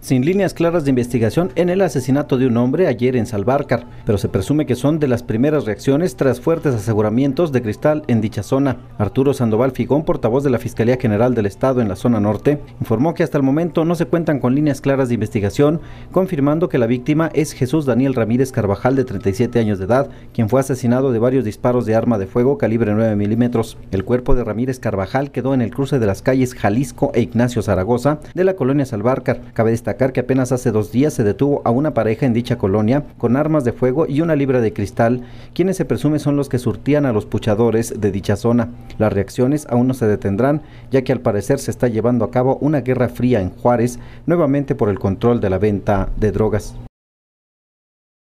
sin líneas claras de investigación en el asesinato de un hombre ayer en Salvarcar, pero se presume que son de las primeras reacciones tras fuertes aseguramientos de cristal en dicha zona. Arturo Sandoval Figón, portavoz de la Fiscalía General del Estado en la zona norte, informó que hasta el momento no se cuentan con líneas claras de investigación, confirmando que la víctima es Jesús Daniel Ramírez Carvajal, de 37 años de edad, quien fue asesinado de varios disparos de arma de fuego calibre 9 milímetros. El cuerpo de Ramírez Carvajal quedó en el cruce de las calles Jalisco e Ignacio Zaragoza de la colonia Salvarcar. Cabe que apenas hace dos días se detuvo a una pareja en dicha colonia con armas de fuego y una libra de cristal, quienes se presume son los que surtían a los puchadores de dicha zona. Las reacciones aún no se detendrán, ya que al parecer se está llevando a cabo una guerra fría en Juárez, nuevamente por el control de la venta de drogas.